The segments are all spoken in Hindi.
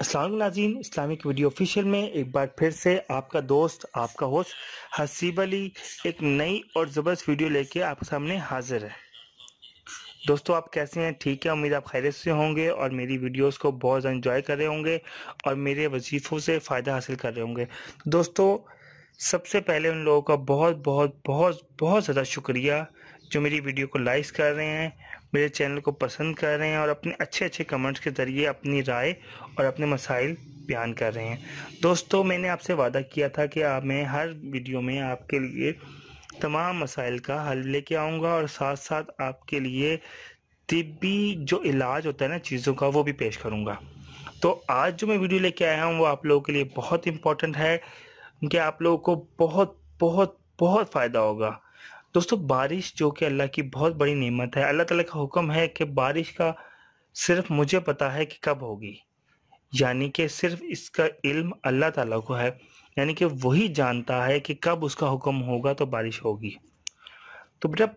असलम नाजीन इस्लामिक वीडियो ऑफिशियल में एक बार फिर से आपका दोस्त आपका होस्ट हसीब अली एक नई और ज़बरदस्त वीडियो लेके आपके सामने हाजिर है दोस्तों आप कैसे हैं ठीक है उम्मीद आप खैरियत से होंगे और मेरी वीडियोस को बहुत इन्जॉय कर रहे होंगे और मेरे वजीफ़ों से फ़ायदा हासिल कर रहे होंगे दोस्तों सबसे पहले उन लोगों का बहुत बहुत बहुत बहुत ज़्यादा शुक्रिया जो मेरी वीडियो को लाइक कर रहे हैं मेरे चैनल को पसंद कर रहे हैं और अपने अच्छे अच्छे कमेंट्स के ज़रिए अपनी राय और अपने मसाइल बयान कर रहे हैं दोस्तों मैंने आपसे वादा किया था कि आप मैं हर वीडियो में आपके लिए तमाम मसाइल का हल लेके आऊँगा और साथ साथ आपके लिए तिबी जो इलाज होता है ना चीज़ों का वो भी पेश करूँगा तो आज जो मैं वीडियो लेके आया हूँ वो आप लोगों के लिए बहुत इम्पोर्टेंट है कि आप लोगों को बहुत बहुत बहुत फ़ायदा होगा दोस्तों बारिश जो कि अल्लाह की बहुत बड़ी नेमत है अल्लाह ताला का हुक्म है कि बारिश का सिर्फ मुझे पता है कि कब होगी यानी कि सिर्फ इसका इल्म अल्लाह ताला को है यानी कि वही जानता है कि कब उसका हुक्म होगा तो बारिश होगी तो बेटा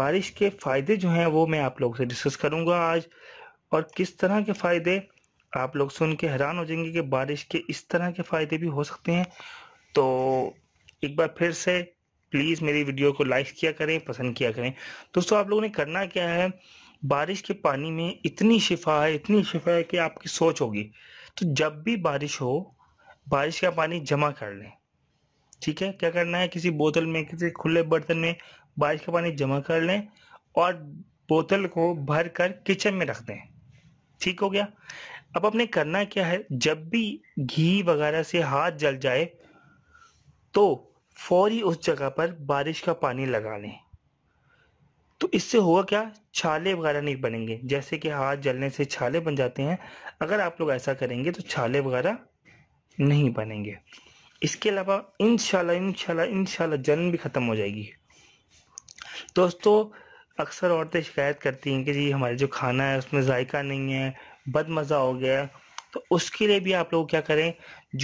बारिश के फ़ायदे जो हैं वो मैं आप लोगों से डिस्कस करूंगा आज और किस तरह के फ़ायदे आप लोग सुन के हैरान हो जाएंगे कि बारिश के इस तरह के फ़ायदे भी हो सकते हैं तो एक बार फिर से प्लीज़ मेरी वीडियो को लाइक किया करें पसंद किया करें दोस्तों आप लोगों ने करना क्या है बारिश के पानी में इतनी शिफा है इतनी शिफा है कि आपकी सोच होगी तो जब भी बारिश हो बारिश का पानी जमा कर लें ठीक है क्या करना है किसी बोतल में किसी खुले बर्तन में बारिश का पानी जमा कर लें और बोतल को भर कर किचन में रख दें ठीक हो गया अब अपने करना क्या है जब भी घी वगैरह से हाथ जल जाए तो फौरी उस जगह पर बारिश का पानी लगा लें तो इससे होगा क्या छाले वगैरह नहीं बनेंगे जैसे कि हाथ जलने से छाले बन जाते हैं अगर आप लोग ऐसा करेंगे तो छाले वगैरह नहीं बनेंगे इसके अलावा इनशाला इनशाला इनशाला जलन भी ख़त्म हो जाएगी दोस्तों अक्सर औरतें शिकायत करती हैं कि जी हमारे जो खाना है उसमें जायका नहीं है बदमज़ा हो गया तो उसके लिए भी आप लोग क्या करें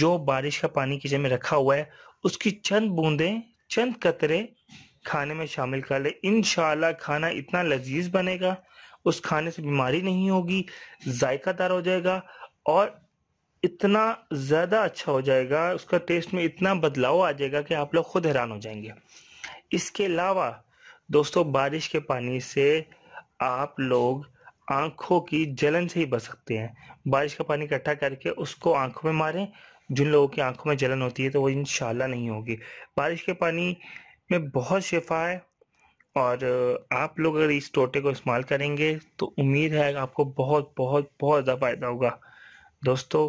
जो बारिश का पानी किचन में रखा हुआ है उसकी चंद बूंदें चंद कतरे खाने में शामिल कर ले इन खाना इतना लजीज बनेगा उस खाने से बीमारी नहीं होगी जायकादार हो जाएगा और इतना ज़्यादा अच्छा हो जाएगा उसका टेस्ट में इतना बदलाव आ जाएगा कि आप लोग खुद हैरान हो जाएंगे इसके अलावा दोस्तों बारिश के पानी से आप लोग आंखों की जलन से ही बच सकते हैं बारिश का पानी इकट्ठा करके उसको आंखों में मारें जिन लोगों की आंखों में जलन होती है तो वो इन नहीं होगी बारिश के पानी में बहुत शिफा है और आप लोग अगर इस टोटे को इस्तेमाल करेंगे तो उम्मीद है आपको बहुत बहुत बहुत ज़्यादा फ़ायदा होगा दोस्तों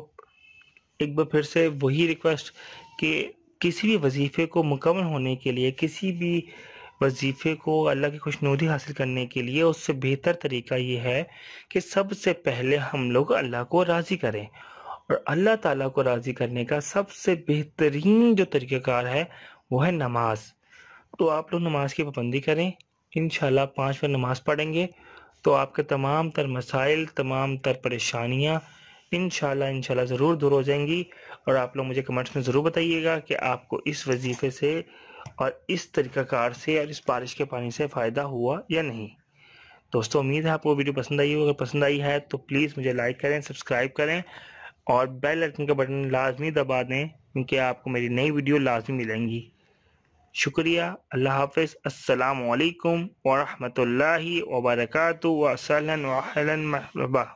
एक बार फिर से वही रिक्वेस्ट कि किसी भी वजीफ़े को मुकम्मल होने के लिए किसी भी वजीफ़े को अल्लाह की खुशनूदी हासिल करने के लिए उससे बेहतर तरीका ये है कि सबसे पहले हम लोग अल्लाह को राज़ी करें और अल्लाह ताला को राज़ी करने का सबसे बेहतरीन जो तरीक़ाकार है वो है नमाज तो आप लोग नमाज की पाबंदी करें इन शाला पाँच बार नमाज़ पढ़ेंगे तो आपके तमाम तर मसाइल तमाम तर परेशानियाँ इन शाला ज़रूर दूर हो जाएंगी और आप लोग मुझे कमेंट्स में ज़रूर बताइएगा कि आपको इस वजीफ़े से और इस तरीक़ाकार से और इस बारिश के पानी से फ़ायदा हुआ या नहीं दोस्तों उम्मीद है आपको वीडियो पसंद आई हो अगर पसंद आई है तो प्लीज़ मुझे लाइक करें सब्सक्राइब करें और बेल आइकन का बटन लाजमी दबा दें क्योंकि आपको मेरी नई वीडियो लाजमी मिलेंगी शुक्रिया अल्लाह हाफ़ असलकम वरहमल वबरक वसला महबा